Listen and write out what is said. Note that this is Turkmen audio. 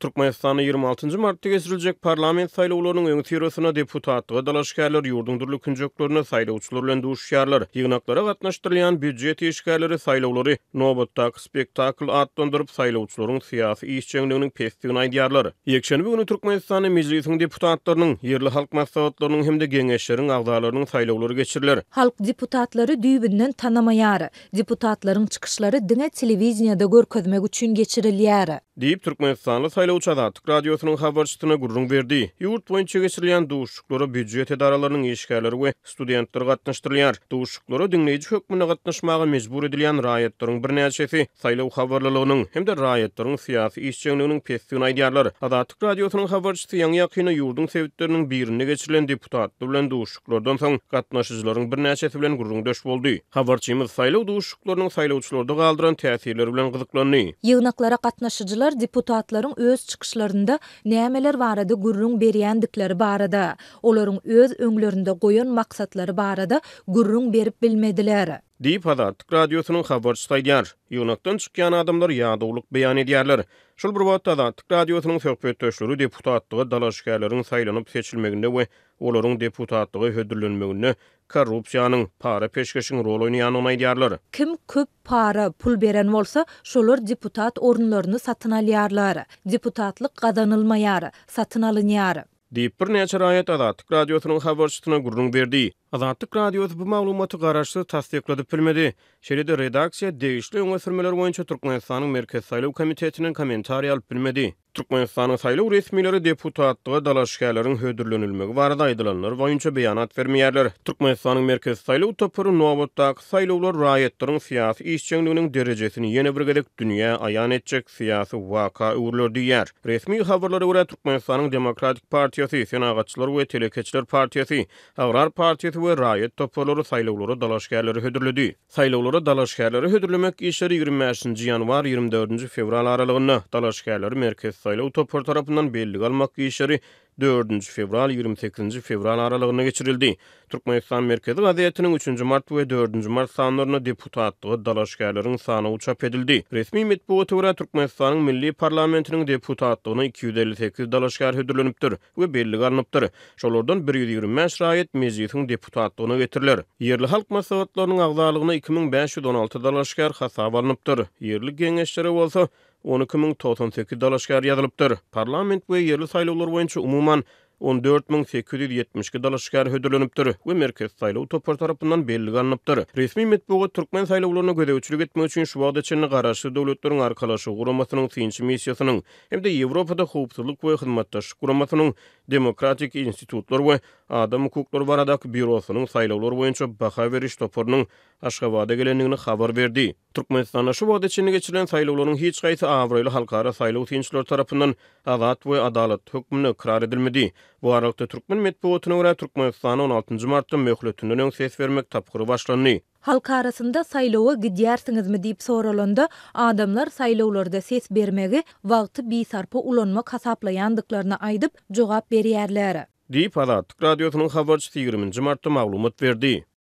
Türkmenistanyň 26 martda gesirilecek parlament saýlawlarynyň öňüni görýän deputatdyg, daşary şäherler ýurduňdaky künjekleriniň saýlawçylary bilen duşuşyarlar, ýygnaklara gatnaşdyrylan býujet ýeşikleriniň saýlawlary, nobatda spektakl atdandyrıp saýlawçylaryň siyasi ýeşçänligiň pesdigi ýdyarlar. Ýekşenbe günü Türkmenistanyň Mejlisiniň deputatlarynyň yerli halk maksatwatlarynyň hem-de geňeşleriniň agdalarynyň saýlawlary geçirilýär. Halk deputatlary düýbinden tanamajary, deputatlaryň çykyşlary diňe telewizionda görkezmek üçin geçirilýär. diýip Türkmenistanyň Ali Uçadatyk radiosynyň habarçysyna gurrun berdi. Ýurt boýunça geçirilýän duşuklara büdjet edaralarynyň işgärleri we studentler gatnaşdyrylýar. Duşuklara dinleýiji hökmüne gatnaşmagy mejbur edilýän raýatlaryň bir näçesi saýlaw habarlylygynyň hem de raýatlaryň syýasy işçiliginiň pesiýon aýdýarlar. Adatyk radiosynyň habarçysy ýaňy ýakyny ýurdun sebitleriniň birini geçirilen deputatlar bilen duşuklardan soň gatnaşyjylaryň bir näçesi bilen gurrun döş boldy. Habarçymyz saýlaw duşuklarynyň saýlawçylarda galdyran täsirleri bilen gyzyklandy. Ýygnaklara gatnaşyjylar öz öz çıkışlarında nämeler barada gurrun berýändikleri barada, olaryň öz öňlerinde goýan maksatlary barada gurrun berip bilmediler. Deyip Hazar Tık Radyosu'nun xabar çıstaydiyar. Yunaktan çıkayan adamlar yağdoğuluk beyan ediyarlar. Şul bir vaatta da Tık Radyosu'nun sohbetdöşleri deputatlığı dalaşkarların saylanıp seçilmeginde ve olorun deputatlığı hödürlönmeginde korrupsiyanın para peşkeşin rol oynayan onay Kim köp para pul beren olsa, şolar deputat orunlarını satın alyarlar. Deputatlık qazanılmayar, satın alınyar. Diýip bir näçe raýat Azatlyk radiosynyň habarçysyna gurrun berdi. Azatlyk radiosy bu maglumaty garaşdyr tasdiqlady bilmedi. Şeýle redaksiýa degişli öňe sürmeler boýunça Türkmenistanyň Merkez saýlaw komitetiniň komentary alyp bilmedi. Türkmenistanyň saýlaw resmiýetleri deputatlygy dalaşgalaryň hödürlenilmegi barada aýdylanlar we öňçe beýanat bermeýärler. Türkmenistanyň merkez saýlaw töpüri nowatdak saýlawlar raýatlaryň siyasi işçiliginiň derejesini ýene bir ayan dünýä aýan etjek syýasy waka öwrülür diýer. Resmi habarlara görä Türkmenistanyň Demokratik Partiýasy, Senagatçylar we Telekeçler Partiýasy, Agrar Partiýasy we raýat töpüri saýlawlara dalaşgalary hödürledi. Saýlawlara dalaşgalary hödürlemek işleri 25-nji ýanwar 24-nji fevral aralygynda dalaşgalary saýlaw toporu tarapyndan belli galmak işleri 4 fevral 28-nji fevral aralygyna geçirildi. Türkmenistan merkezi gazetiniň 3-nji mart ve 4-nji mart sanlarına deputatlygy dalaşgärleriň sana uçap edildi. Resmi medpuwata görä Türkmenistanyň milli parlamentiniň deputatlygyna 258 dalaşgär hödürlenipdir we belli garnypdyr. Şolordan 125 raýat mejlisiň deputatlygyna getirilir. Yerli halk maslahatlarynyň agzalygyna 2516 dalaşgär hasap alynypdyr. Yerli geňeşleri bolsa 12098 dalaşkar ýazylypdyr. Parlament ve yerli saýlawlar boýunça umumy bolman 14872 dalaşkar hödürlenipdir. Bu merkez saýlaw toparlary tarapyndan berilgenipdir. Resmi metbuga Türkmen saýlawlaryna göre üçlük etmek üçin şu wagtda çyny garaşy döwletleriň arkalaşy guramatynyň tinçi missiýasynyň hem-de Ýewropada howpsuzlyk we hyzmatdaş guramatynyň demokratik institutlary we Adam hukuklar baradak bürosunun saylawlar boýunça baha beriş toporunyň Aşgabatda gelenligini habar berdi. Türkmenistanda şu wagt içinde geçirilen saylawlaryň hiç gaýta awroýly halkara saylaw tinçler tarapyndan adalat we adalat hukmuny karar edilmedi. Bu arada Türkmen medeniýetine görä Türkmenistan 16-njy martda möhletinden ses bermek tapgyry başlandy. Halk arasında saylowa gidýärsiňizmi diýip soralanda, adamlar saylowlarda ses bermegi wagty bir sarpa ulanmak hasaplaýandyklaryny aýdyp jogap berýärler. Deep Alert radiosynyň habarçysy 20-nji martda maglumat berdi.